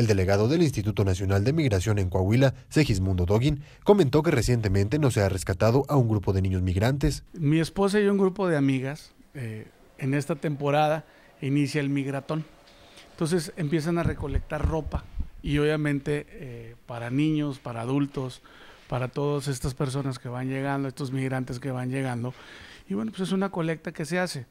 El delegado del Instituto Nacional de Migración en Coahuila, Segismundo Doguin, comentó que recientemente no se ha rescatado a un grupo de niños migrantes. Mi esposa y un grupo de amigas eh, en esta temporada inicia el migratón. Entonces empiezan a recolectar ropa y obviamente eh, para niños, para adultos, para todas estas personas que van llegando, estos migrantes que van llegando. Y bueno, pues es una colecta que se hace.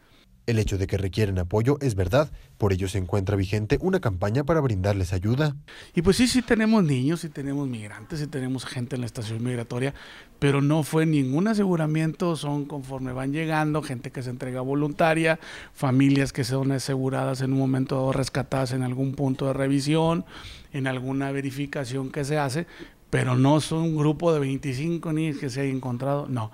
El hecho de que requieren apoyo es verdad, por ello se encuentra vigente una campaña para brindarles ayuda. Y pues sí, sí tenemos niños, sí tenemos migrantes, sí tenemos gente en la estación migratoria, pero no fue ningún aseguramiento, son conforme van llegando, gente que se entrega voluntaria, familias que son aseguradas en un momento rescatadas en algún punto de revisión, en alguna verificación que se hace, pero no son un grupo de 25 niños que se haya encontrado, no.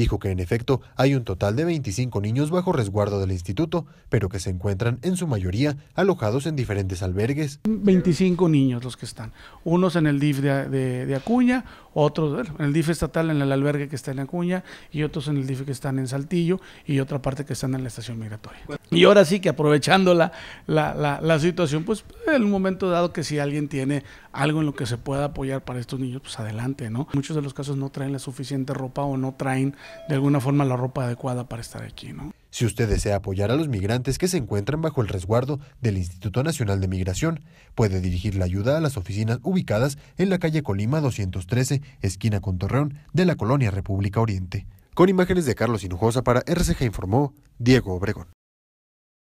Dijo que en efecto hay un total de 25 niños bajo resguardo del instituto, pero que se encuentran en su mayoría alojados en diferentes albergues. 25 niños los que están, unos en el DIF de, Acuña, otros en el DIF estatal en el albergue que está en Acuña y otros en el DIF que están en Saltillo y otra parte que están en la estación migratoria. Y ahora sí que aprovechando la, la, la situación, pues en un momento dado que si alguien tiene algo en lo que se pueda apoyar para estos niños, pues adelante, ¿no? Muchos de los casos no traen la suficiente ropa o no traen de alguna forma la ropa adecuada para estar aquí, ¿no? Si usted desea apoyar a los migrantes que se encuentran bajo el resguardo del Instituto Nacional de Migración, puede dirigir la ayuda a las oficinas ubicadas en la calle Colima 213, esquina con Torreón, de la colonia República Oriente. Con imágenes de Carlos Hinojosa para RCG informó Diego Obregón.